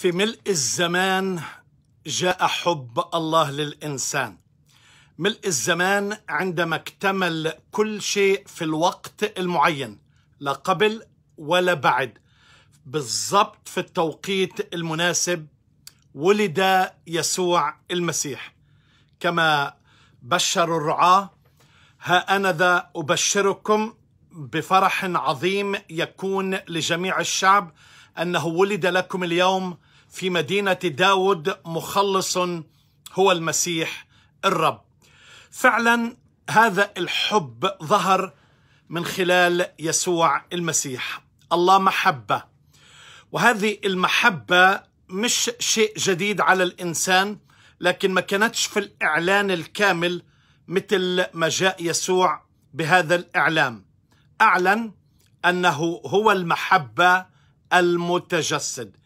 في ملء الزمان جاء حب الله للانسان ملء الزمان عندما اكتمل كل شيء في الوقت المعين لا قبل ولا بعد بالضبط في التوقيت المناسب ولد يسوع المسيح كما بشر الرعاه ها انا ذا ابشركم بفرح عظيم يكون لجميع الشعب انه ولد لكم اليوم في مدينة داود مخلص هو المسيح الرب فعلا هذا الحب ظهر من خلال يسوع المسيح الله محبة وهذه المحبة مش شيء جديد على الإنسان لكن ما كانتش في الإعلان الكامل مثل ما جاء يسوع بهذا الإعلام أعلن أنه هو المحبة المتجسد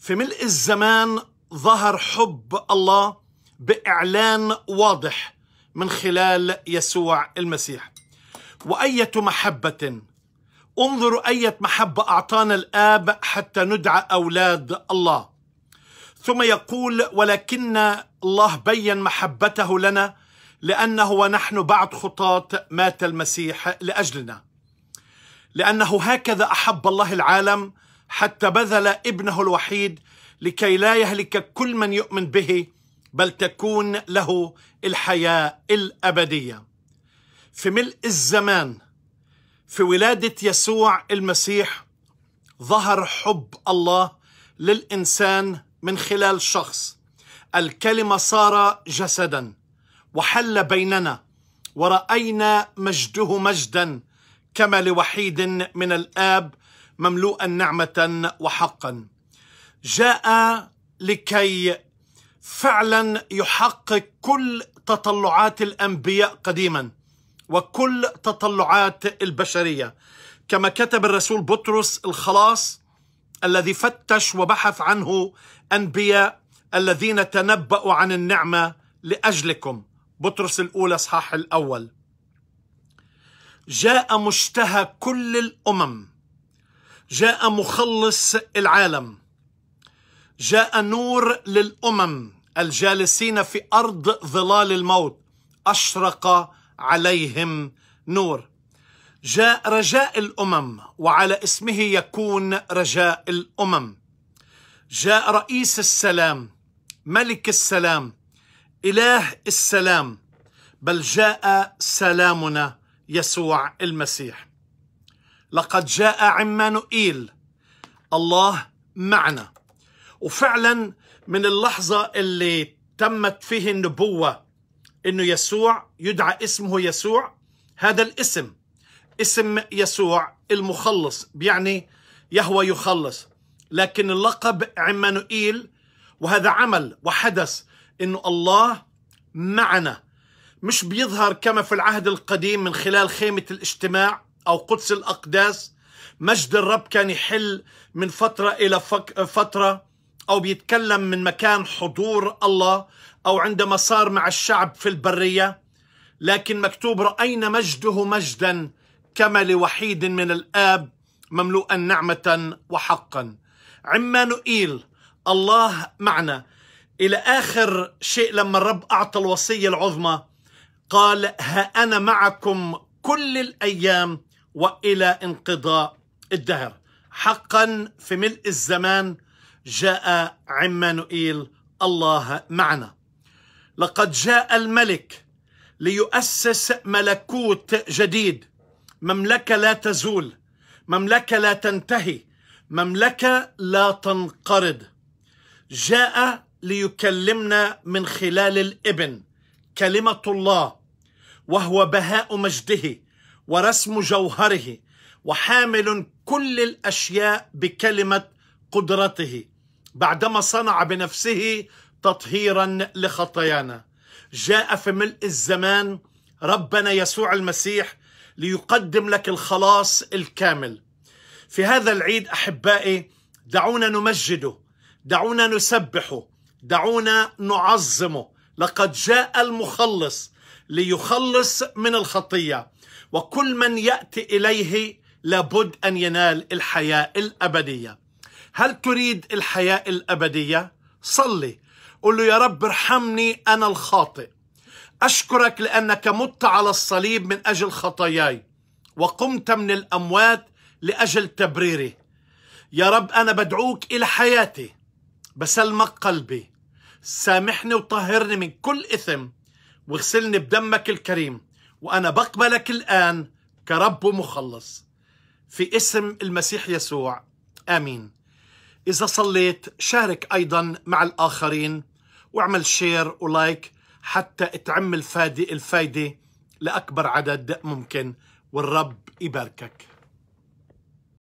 في ملء الزمان ظهر حب الله باعلان واضح من خلال يسوع المسيح واية محبة انظروا أية محبة أعطانا الآب حتى ندعى أولاد الله ثم يقول ولكن الله بين محبته لنا لأنه ونحن بعد خطاة مات المسيح لأجلنا لأنه هكذا أحب الله العالم حتى بذل ابنه الوحيد لكي لا يهلك كل من يؤمن به بل تكون له الحياه الابديه في ملء الزمان في ولاده يسوع المسيح ظهر حب الله للانسان من خلال شخص الكلمه صار جسدا وحل بيننا وراينا مجده مجدا كما لوحيد من الاب مملوءا نعمه وحقا جاء لكي فعلا يحقق كل تطلعات الانبياء قديما وكل تطلعات البشريه كما كتب الرسول بطرس الخلاص الذي فتش وبحث عنه انبياء الذين تنبأوا عن النعمه لاجلكم بطرس الاولى اصحاح الاول جاء مشتهى كل الامم جاء مخلص العالم جاء نور للامم الجالسين في ارض ظلال الموت اشرق عليهم نور جاء رجاء الامم وعلى اسمه يكون رجاء الامم جاء رئيس السلام ملك السلام اله السلام بل جاء سلامنا يسوع المسيح لقد جاء عمانوئيل الله معنا وفعلا من اللحظة اللي تمت فيه النبوة انه يسوع يدعى اسمه يسوع هذا الاسم اسم يسوع المخلص يعني يهوى يخلص لكن اللقب عمانوئيل وهذا عمل وحدث انه الله معنا مش بيظهر كما في العهد القديم من خلال خيمة الاجتماع أو قدس الأقداس مجد الرب كان يحل من فترة إلى فترة أو بيتكلم من مكان حضور الله أو عندما صار مع الشعب في البرية لكن مكتوب رأينا مجده مجدا كما لوحيد من الآب مملوءا نعمة وحقا عمانوئيل الله معنا إلى آخر شيء لما الرب أعطى الوصية العظمى قال ها أنا معكم كل الأيام والى انقضاء الدهر حقا في ملء الزمان جاء عمانوئيل الله معنا لقد جاء الملك ليؤسس ملكوت جديد مملكه لا تزول مملكه لا تنتهي مملكه لا تنقرض جاء ليكلمنا من خلال الابن كلمه الله وهو بهاء مجده ورسم جوهره وحامل كل الاشياء بكلمه قدرته بعدما صنع بنفسه تطهيرا لخطايانا جاء في ملء الزمان ربنا يسوع المسيح ليقدم لك الخلاص الكامل في هذا العيد احبائي دعونا نمجده دعونا نسبحه دعونا نعظمه لقد جاء المخلص ليخلص من الخطيه وكل من ياتي اليه لابد ان ينال الحياه الابديه هل تريد الحياه الابديه صلي قل له يا رب ارحمني انا الخاطئ اشكرك لانك مت على الصليب من اجل خطاياي وقمت من الاموات لاجل تبريري يا رب انا بدعوك الى حياتي بسلمك قلبي سامحني وطهرني من كل اثم واغسلني بدمك الكريم وأنا بقبلك الآن كرب ومخلص في اسم المسيح يسوع آمين إذا صليت شارك أيضا مع الآخرين واعمل شير ولايك حتى تعم الفادي الفايدة لأكبر عدد ممكن والرب يباركك